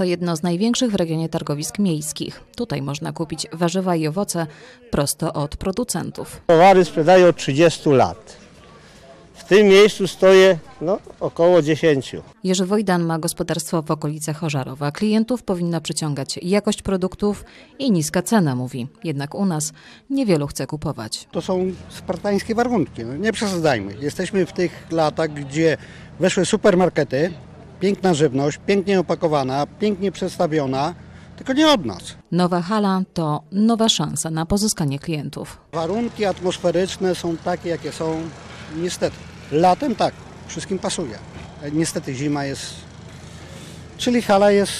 To jedno z największych w regionie targowisk miejskich. Tutaj można kupić warzywa i owoce prosto od producentów. Towary sprzedaję od 30 lat. W tym miejscu stoję no, około 10. Jerzy Wojdan ma gospodarstwo w okolicach Ożarowa. Klientów powinna przyciągać jakość produktów i niska cena, mówi. Jednak u nas niewielu chce kupować. To są spartańskie warunki, no, nie przesadzajmy. Jesteśmy w tych latach, gdzie weszły supermarkety, Piękna żywność, pięknie opakowana, pięknie przedstawiona, tylko nie od nas. Nowa hala to nowa szansa na pozyskanie klientów. Warunki atmosferyczne są takie, jakie są. Niestety. Latem tak, wszystkim pasuje. Niestety zima jest. Czyli hala jest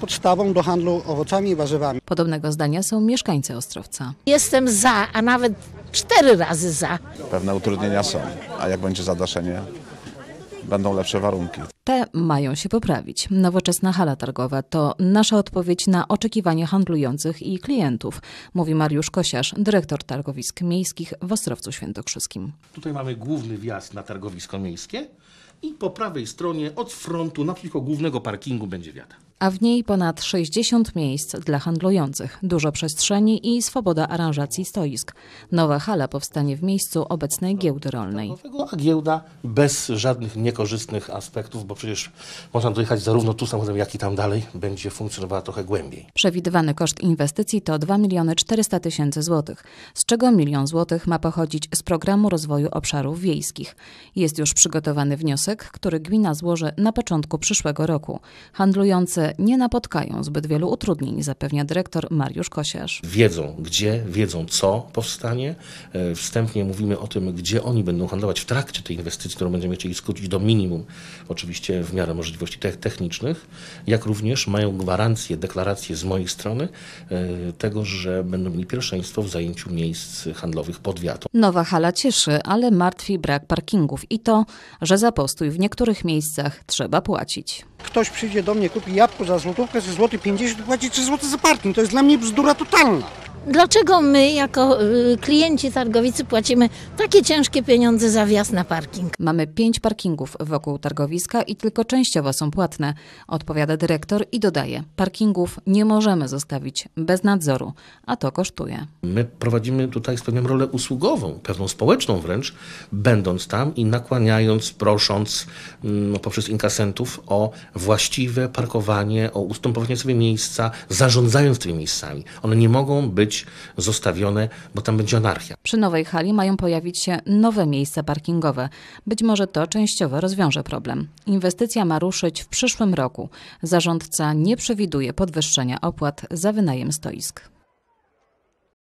podstawą do handlu owocami i warzywami. Podobnego zdania są mieszkańcy Ostrowca. Jestem za, a nawet cztery razy za. Pewne utrudnienia są, a jak będzie zadaszenie, będą lepsze warunki. Te mają się poprawić. Nowoczesna hala targowa to nasza odpowiedź na oczekiwania handlujących i klientów, mówi Mariusz Kosiarz, dyrektor targowisk miejskich w Ostrowcu Świętokrzyskim. Tutaj mamy główny wjazd na targowisko miejskie i po prawej stronie od frontu naprzeciwko głównego parkingu będzie wiatr a w niej ponad 60 miejsc dla handlujących, dużo przestrzeni i swoboda aranżacji stoisk. Nowa hala powstanie w miejscu obecnej giełdy rolnej. A giełda bez żadnych niekorzystnych aspektów, bo przecież można dojechać zarówno tu samochodem, jak i tam dalej, będzie funkcjonowała trochę głębiej. Przewidywany koszt inwestycji to 2 miliony 400 tysięcy złotych, z czego milion złotych ma pochodzić z programu rozwoju obszarów wiejskich. Jest już przygotowany wniosek, który gmina złoży na początku przyszłego roku. Handlujący nie napotkają zbyt wielu utrudnień, zapewnia dyrektor Mariusz Kosiarz. Wiedzą gdzie, wiedzą co powstanie. E, wstępnie mówimy o tym, gdzie oni będą handlować w trakcie tej inwestycji, którą będziemy chcieli skrócić do minimum, oczywiście w miarę możliwości technicznych, jak również mają gwarancję, deklarację z mojej strony e, tego, że będą mieli pierwszeństwo w zajęciu miejsc handlowych pod wiatą. Nowa hala cieszy, ale martwi brak parkingów i to, że za postój w niektórych miejscach trzeba płacić ktoś przyjdzie do mnie, kupi jabłko za złotówkę, ze złoty 50, płaci 3 zł za parking. To jest dla mnie bzdura totalna. Dlaczego my, jako y, klienci targowicy, płacimy takie ciężkie pieniądze za wjazd na parking? Mamy pięć parkingów wokół targowiska i tylko częściowo są płatne, odpowiada dyrektor i dodaje: Parkingów nie możemy zostawić bez nadzoru, a to kosztuje. My prowadzimy tutaj swoją rolę usługową, pewną społeczną wręcz, będąc tam i nakłaniając, prosząc no, poprzez inkasentów o właściwe parkowanie, o ustępowanie sobie miejsca, zarządzając tymi miejscami. One nie mogą być zostawione, bo tam będzie anarchia. Przy nowej hali mają pojawić się nowe miejsca parkingowe. Być może to częściowo rozwiąże problem. Inwestycja ma ruszyć w przyszłym roku. Zarządca nie przewiduje podwyższenia opłat za wynajem stoisk.